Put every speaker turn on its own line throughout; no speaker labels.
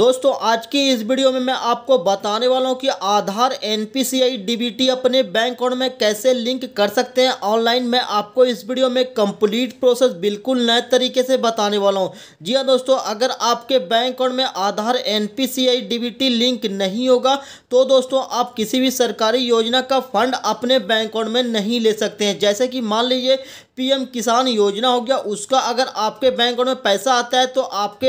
दोस्तों आज की इस वीडियो में मैं आपको बताने वाला हूं कि आधार एन पी डीबीटी अपने बैंक अकाउंट में कैसे लिंक कर सकते हैं ऑनलाइन मैं आपको इस वीडियो में कंप्लीट प्रोसेस बिल्कुल नए तरीके से बताने वाला हूं जी हां दोस्तों अगर आपके बैंक अकाउंट में Aadhaar N P DBT link नहीं होगा तो दोस्तों आप किसी भी सरकारी योजना का फंड अपने बैंक अकाउंट में नहीं ले सकते हैं जैसे कि मान लीजिए पीएम किसान योजना हो गया उसका अगर आपके बैंक अकाउंट में पैसा आता है तो आपके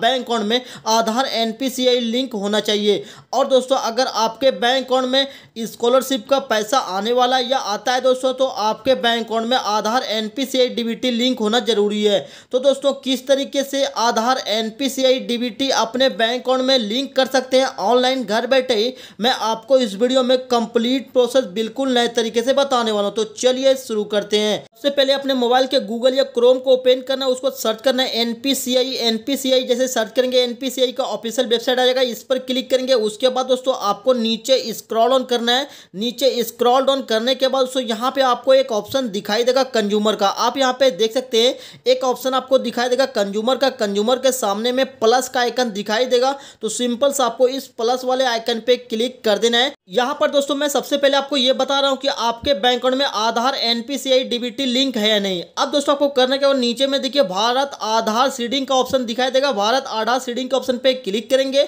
बैंक अकाउंट में आधार एनपीसीआई लिंक होना चाहिए और दोस्तों अगर आपके बैंक अकाउंट में स्कॉलरशिप का पैसा आने वाला या आता है दोस्तों तो आपके बैंक अकाउंट में आधार एन पी लिंक होना ज़रूरी है तो दोस्तों किस तरीके से आधार एन पी अपने बैंक अकाउंट में लिंक कर सकते हैं ऑनलाइन घर बैठे ही मैं आपको इस वीडियो में कंप्लीट प्रोसेस बिल्कुल नए तरीके से बताने वाला हूँ तो चलिए शुरू करते हैं सबसे पहले अपने मोबाइल के गूगल या क्रोम को ओपन करना उसको सर्च करना है N P C I N P C I जैसे सर्च करेंगे एन पी सी आई का ऑफिशियल वेबसाइट आ जाएगा इस पर क्लिक करेंगे उसके बाद दोस्तों आपको नीचे स्क्रॉल ऑन करना है नीचे स्क्रॉल डाउन करने के बाद दोस्तों यहाँ पे आपको एक ऑप्शन दिखाई देगा कंज्यूमर का आप यहाँ पे देख सकते हैं एक ऑप्शन आपको दिखाई देगा कंज्यूमर का कंज्यूमर के सामने में प्लस का आइकन दिखाई देगा तो सिंपल सा आपको इस प्लस वाले आइकन पे क्लिक कर देना है यहाँ पर दोस्तों मैं सबसे पहले आपको ये बता रहा हूँ कि आपके बैंक अकाउंट में आधार एनपीसीआई डीबीटी लिंक है या नहीं अब दोस्तों आपको करना क्या नीचे में देखिए भारत आधार सीडिंग का ऑप्शन दिखाई देगा भारत आधार सीडिंग के ऑप्शन पे क्लिक करेंगे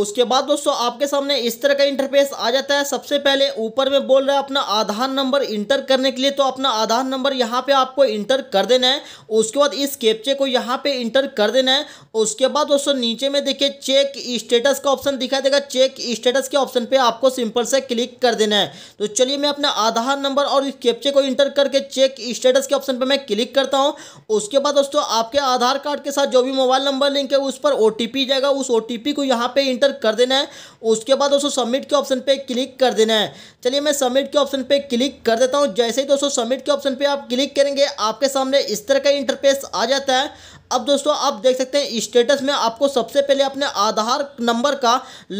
उसके बाद दोस्तों आपके सामने इस तरह का इंटरफेस आ जाता है सबसे पहले ऊपर में बोल रहा है अपना आधार नंबर इंटर करने के लिए तो अपना आधार नंबर यहाँ पे आपको इंटर कर देना है उसके बाद इस कैप्चे को यहाँ पे इंटर कर देना है उसके बाद दोस्तों नीचे में देखिए चेक स्टेटस का ऑप्शन दिखाई देगा चेक स्टेटस के ऑप्शन पर आपको सिंपल से क्लिक कर देना है तो चलिए मैं अपना आधार नंबर और इस कैप्चे को इंटर करके चेक स्टेटस के ऑप्शन पर मैं क्लिक करता हूँ उसके बाद दोस्तों आपके आधार कार्ड के साथ जो भी मोबाइल नंबर लिंक है उस पर ओ जाएगा उस ओ को यहाँ पर इंटर आंसर कर देना है उसके बाद दोस्तों सबमिट के ऑप्शन पे क्लिक कर देना है चलिए मैं सबमिट के ऑप्शन पे क्लिक कर देता हूँ जैसे ही दोस्तों सबमिट के ऑप्शन पे आप क्लिक करेंगे आपके सामने इस तरह का इंटरफेस आ जाता है अब दोस्तों आप देख सकते हैं स्टेटस में आपको सबसे पहले अपने आधार नंबर का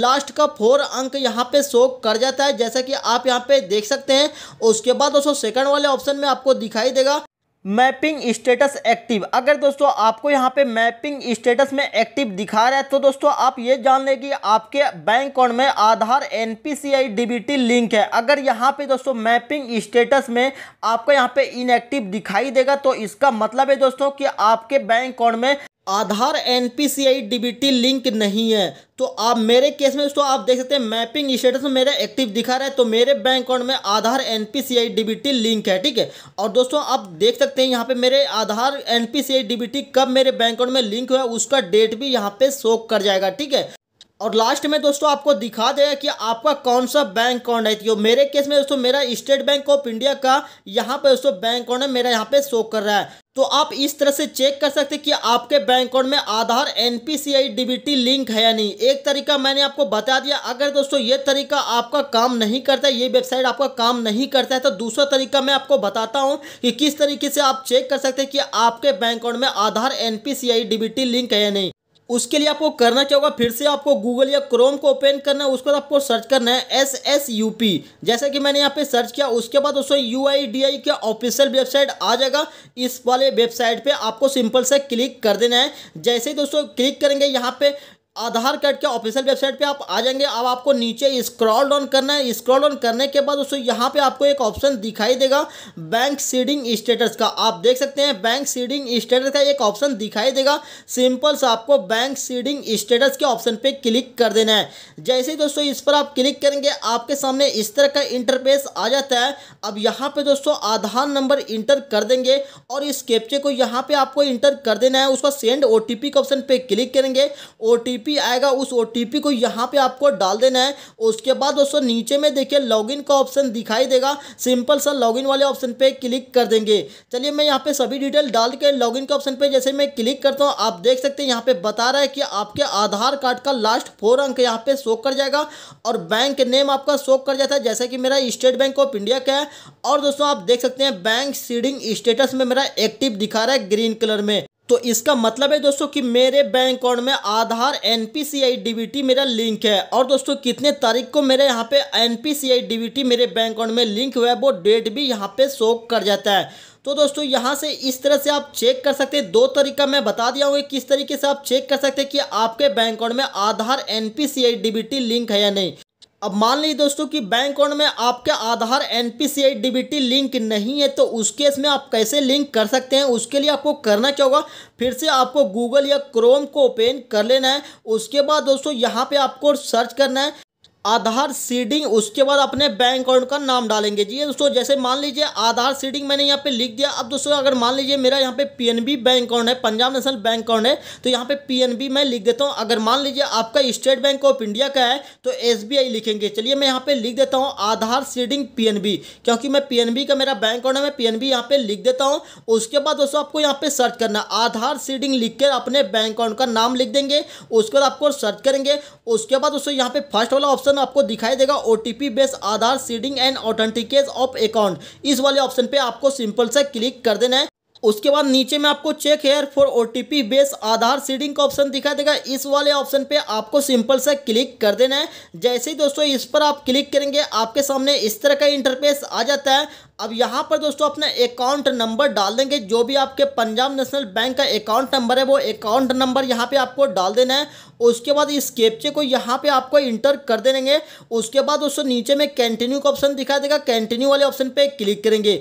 लास्ट का फोर अंक यहाँ पे शो कर जाता है जैसा कि आप यहाँ पे देख सकते हैं उसके बाद दोस्तों सेकंड वाले ऑप्शन में आपको दिखाई देगा मैपिंग स्टेटस एक्टिव अगर दोस्तों आपको यहाँ पे मैपिंग स्टेटस में एक्टिव दिखा रहा है तो दोस्तों आप ये जान लें कि आपके बैंक अकाउंट में Aadhaar N P C I D B T link है अगर यहाँ पे दोस्तों मैपिंग स्टेटस में आपको यहाँ पे इनएक्टिव दिखाई देगा तो इसका मतलब है दोस्तों कि आपके बैंक अकाउंट में Aadhaar N P C I D B T link नहीं है तो आप मेरे केस में उसको आप देख सकते हैं मैपिंग स्टेटस में मेरा एक्टिव दिखा रहा है तो मेरे बैंक अकाउंट में Aadhaar N P C I D B T link है ठीक है और दोस्तों आप देख सकते हैं यहाँ पे मेरे Aadhaar N P C I D B T कब मेरे बैंक अकाउंट में लिंक हुआ है उसका डेट भी यहाँ पे शो कर जाएगा ठीक है और लास्ट में दोस्तों आपको दिखा देगा कि आपका कौन सा बैंक अकाउंट है तो मेरे केस में दोस्तों मेरा स्टेट बैंक ऑफ इंडिया का यहाँ पे दोस्तों बैंक अकाउंट है मेरा यहाँ पे शो कर रहा है तो आप इस तरह से चेक कर सकते हैं कि आपके बैंक अकाउंट में आधार एन पी लिंक है या नहीं एक तरीका मैंने आपको बता दिया अगर दोस्तों ये तरीका आपका काम नहीं करता है ये वेबसाइट आपका काम नहीं करता है तो दूसरा तरीका मैं आपको बताता हूँ कि किस तरीके से आप चेक कर सकते हैं कि आपके बैंक अकाउंट में आधार एन पी लिंक है या नहीं उसके लिए आपको करना क्या होगा फिर से आपको गूगल या क्रोम को ओपन करना है उसके बाद आपको सर्च करना है एस एस यू पी जैसे कि मैंने यहाँ पे सर्च किया उसके बाद उसमें यू आई डी आई का ऑफिशियल वेबसाइट आ जाएगा इस वाले वेबसाइट पे आपको सिंपल से क्लिक कर देना है जैसे ही दोस्तों क्लिक करेंगे यहाँ पे आधार कार्ड के ऑफिशियल वेबसाइट पे आप आ जाएंगे अब आपको नीचे स्क्रॉल डाउन करना है स्क्रॉल डाउन करने के बाद दोस्तों यहाँ पे आपको एक ऑप्शन दिखाई देगा बैंक सीडिंग स्टेटस का आप देख सकते हैं बैंक सीडिंग स्टेटस का एक ऑप्शन दिखाई देगा सिंपल सा आपको बैंक सीडिंग स्टेटस के ऑप्शन पे क्लिक कर देना है जैसे दोस्तों इस पर आप क्लिक करेंगे आपके सामने इस तरह का इंटरफेस आ जाता है अब यहाँ पे दोस्तों आधार नंबर इंटर कर देंगे और इस कैप्चे को यहाँ पे आपको इंटर कर देना है उसका सेंड ओ का ऑप्शन पे क्लिक करेंगे ओ आएगा उस ओ को यहाँ पर आपको डाल देना है उसके बाद दोस्तों नीचे में देखिए लॉगिन का ऑप्शन दिखाई देगा सिंपल सा लॉगिन वाले ऑप्शन पे क्लिक कर देंगे चलिए मैं यहाँ पे सभी डिटेल डाल के लॉगिन के ऑप्शन पे जैसे मैं क्लिक करता हूँ आप देख सकते हैं यहाँ पे बता रहा है कि आपके आधार कार्ड का लास्ट फोर अंक यहाँ पे शो कर जाएगा और बैंक नेम आपका शो कर जाता है जैसे कि मेरा स्टेट बैंक ऑफ इंडिया का है और दोस्तों आप देख सकते हैं बैंक सीडिंग स्टेटस में मेरा एक्टिव दिखा रहा है ग्रीन कलर में तो इसका मतलब है दोस्तों कि मेरे बैंक अकाउंट में Aadhaar N P C I T मेरा लिंक है और दोस्तों कितने तारीख को मेरे यहाँ पे N P C I T मेरे बैंक अकाउंट में लिंक हुआ है वो डेट भी यहाँ पे शो कर जाता है तो दोस्तों यहाँ से इस तरह से आप चेक कर सकते हैं दो तरीका मैं बता दिया हूँ किस तरीके से आप चेक कर सकते हैं कि आपके बैंक अकाउंट में Aadhaar N P C I T link है या नहीं अब मान लीजिए दोस्तों कि बैंक अकाउंट में आपके Aadhaar N P C I DBT link नहीं है तो उस केस में आप कैसे लिंक कर सकते हैं उसके लिए आपको करना क्या होगा फिर से आपको गूगल या क्रोम को ओपन कर लेना है उसके बाद दोस्तों यहाँ पे आपको सर्च करना है आधार सीडिंग उसके बाद अपने बैंक अकाउंट का नाम डालेंगे जी दोस्तों जैसे मान लीजिए आधार सीडिंग मैंने यहाँ पे लिख दिया अब दोस्तों अगर मान लीजिए मेरा यहाँ पे पीएनबी बैंक अकाउंट है पंजाब नेशनल बैंक अकाउंट है तो यहाँ पे पीएनबी मैं लिख देता हूँ अगर मान लीजिए आपका स्टेट बैंक ऑफ इंडिया का है तो एस लिखेंगे चलिए मैं यहाँ पे लिख देता हूँ आधार सीडिंग पी क्योंकि मैं पी का मेरा बैंक अकाउंट है मैं पी यहाँ पे लिख देता हूँ उसके बाद दोस्तों आपको यहाँ पे सर्च करना आधार सीडिंग लिख कर अपने बैंक अकाउंट का नाम लिख देंगे उसके बाद आपको सर्च करेंगे उसके बाद दोस्तों यहाँ पे फर्स्ट वाला ऑप्शन ऑप्शन आपको दिखाई देगा O base Aadhaar seeding and authenticate of account इस वाले ऑप्शन पे आपको सिंपल से क्लिक कर देना है उसके बाद नीचे में आपको check here for O T P base Aadhaar seeding का ऑप्शन दिखा देगा इस वाले ऑप्शन पे आपको सिंपल से क्लिक कर देना है जैसे ही दोस्तों इस पर आप क्लिक करेंगे आपके सामने इस तरह का इंटरफेस आ जाता है अब यहाँ पर दोस्तों अपना अकाउंट नंबर डाल देंगे जो भी आपके पंजाब नेशनल बैंक का अकाउंट नंबर है वो अकाउंट नंबर यहाँ पे आपको डाल देना है उसके बाद इस कैप्चे को यहाँ पे आपको इंटर कर देंगे उसके बाद दोस्तों नीचे में कंटिन्यू का ऑप्शन दिखा देगा कंटिन्यू वाले ऑप्शन पे क्लिक करेंगे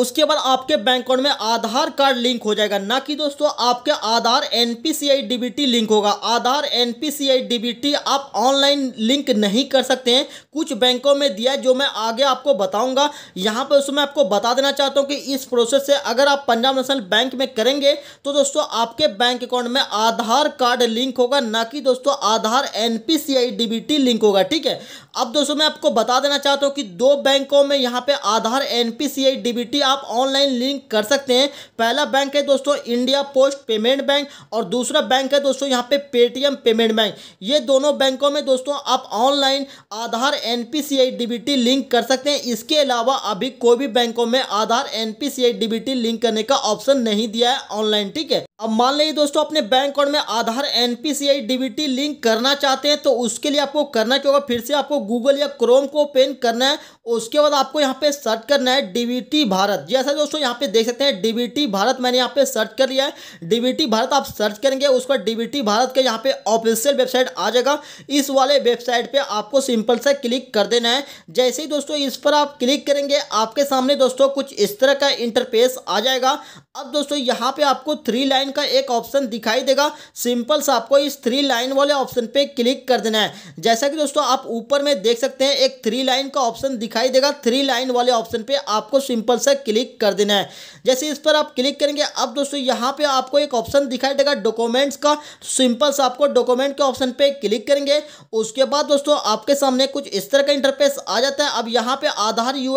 उसके बाद आपके बैंक अकाउंट में आधार कार्ड लिंक हो जाएगा ना कि दोस्तों आपके Aadhaar N P C I D T link होगा Aadhaar N P C I D T आप ऑनलाइन लिंक नहीं कर सकते हैं कुछ बैंकों में दिया जो मैं आगे आपको बताऊंगा यहां पर उसमें आपको बता देना चाहता हूं कि इस प्रोसेस से अगर आप पंजाब नेशनल बैंक में करेंगे तो दोस्तों आपके बैंक अकाउंट में आधार कार्ड लिंक होगा ना कि दोस्तों Aadhaar N P C I D T link होगा ठीक है अब दोस्तों मैं आपको बता देना चाहता हूँ कि दो बैंकों में यहाँ पर Aadhaar N P C I D T आप ऑनलाइन लिंक कर सकते हैं पहला बैंक है दोस्तों इंडिया पोस्ट पेमेंट बैंक और दूसरा बैंक है दोस्तों यहाँ पे पेटीएम पेमेंट बैंक ये दोनों बैंकों में दोस्तों आप online Aadhaar N P link कर सकते हैं इसके अलावा अभी कोई भी बैंकों में आधार एन पी लिंक करने का ऑप्शन नहीं दिया है ऑनलाइन ठीक है अब मान लीजिए दोस्तों अपने बैंक अकाउंट में आधार एन पी लिंक करना चाहते हैं तो उसके लिए आपको करना क्या होगा फिर से आपको गूगल या क्रोम को ओपन करना है उसके बाद आपको यहाँ पे सर्च करना है डीबीटी भारत जैसा दोस्तों यहाँ पे देख सकते हैं डीबीटी भारत मैंने यहाँ पे सर्च कर लिया है डीबीटी भारत आप सर्च करेंगे उसका डीबीटी भारत के यहाँ पे ऑफिशियल वेबसाइट आ जाएगा इस वाले वेबसाइट पे आपको सिंपल से क्लिक कर देना है जैसे ही दोस्तों इस पर आप क्लिक करेंगे आपके सामने दोस्तों कुछ इस तरह का इंटरफेस आ जाएगा अब दोस्तों यहाँ पे आपको थ्री लाइन का एक ऑप्शन दिखाई देगा सिंपल सा आपको इस थ्री लाइन वाले ऑप्शन पे क्लिक कर देना है जैसा कि दोस्तों आप ऊपर में देख सकते हैं एक थ्री लाइन का ऑप्शन दिखा दिखाई देगा थ्री लाइन वाले ऑप्शन पे आपको सिंपल सा क्लिक कर देना है जैसे इस पर आप क्लिक करेंगे अब दोस्तों यहाँ पे आपको एक ऑप्शन दिखाई देगा डॉक्यूमेंट्स का सिंपल सा आपको डॉक्यूमेंट के ऑप्शन पे क्लिक करेंगे उसके बाद दोस्तों आपके सामने कुछ इस तरह का इंटरफेस आ जाता है अब यहाँ पे आधार यू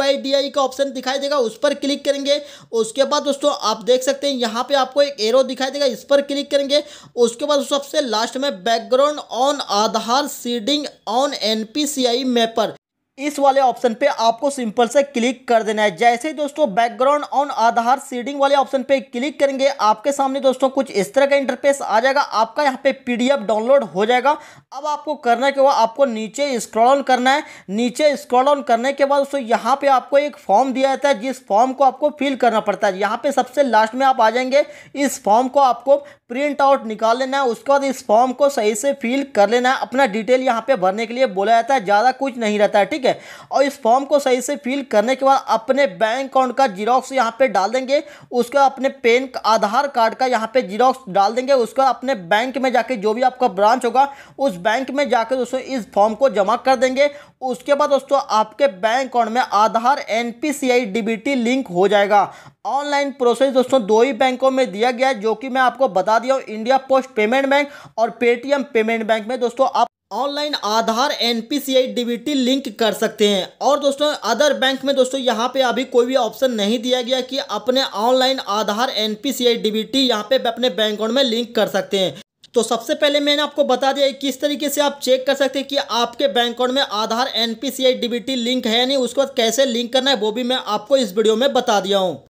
का ऑप्शन दिखाई देगा उस पर क्लिक करेंगे उसके बाद दोस्तों आप देख सकते हैं यहाँ पे आपको एक एरो दिखाई देगा इस पर क्लिक करेंगे उसके बाद सबसे लास्ट में background on Aadhaar seeding on NPCI mapper इस वाले ऑप्शन पे आपको सिंपल से क्लिक कर देना है जैसे ही दोस्तों बैकग्राउंड ऑन आधार सीडिंग वाले ऑप्शन पे क्लिक करेंगे आपके सामने दोस्तों कुछ इस तरह का इंटरफेस आ जाएगा आपका यहाँ पे पीडीएफ डाउनलोड हो जाएगा अब आपको करना के बाद आपको नीचे स्क्रॉल ऑन करना है नीचे स्क्रॉल ऑन करने के बाद दोस्तों यहाँ पर आपको एक फॉर्म दिया जाता है जिस फॉर्म को आपको फिल करना पड़ता है यहाँ पर सबसे लास्ट में आप आ जाएंगे इस फॉर्म को आपको प्रिंट आउट निकाल लेना है उसके बाद इस फॉर्म को सही से फिल कर लेना है अपना डिटेल यहाँ पर भरने के लिए बोला जाता है ज़्यादा कुछ नहीं रहता है ठीक ठीक है और इस फॉर्म को सही से फिल करने के बाद अपने बैंक अकाउंट का जीरोक्स यहाँ पे डाल देंगे उसका अपने पेन आधार कार्ड का यहाँ पे जीरोक्स डाल देंगे उसका अपने बैंक में जाके जो भी आपका ब्रांच होगा उस बैंक में जाकर दोस्तों इस फॉर्म को जमा कर देंगे उसके बाद दोस्तों आपके बैंक अकाउंट में आधार एन पी लिंक हो जाएगा ऑनलाइन प्रोसेस दोस्तों दो ही बैंकों में दिया गया है जो कि मैं आपको बता दिया हूँ इंडिया पोस्ट पेमेंट बैंक और पेटीएम पेमेंट बैंक में दोस्तों आप online Aadhaar N P link कर सकते हैं और दोस्तों अदर बैंक में दोस्तों यहाँ पे अभी कोई भी ऑप्शन नहीं दिया गया कि अपने online Aadhaar N P C यहाँ पे अपने बैंक अकाउंट में लिंक कर सकते हैं तो सबसे पहले मैंने आपको बता दिया किस तरीके से आप चेक कर सकते हैं कि आपके बैंक अकाउंट में आधार एन पी लिंक है नहीं बाद कैसे लिंक करना है वो भी मैं आपको इस वीडियो में बता दिया हूँ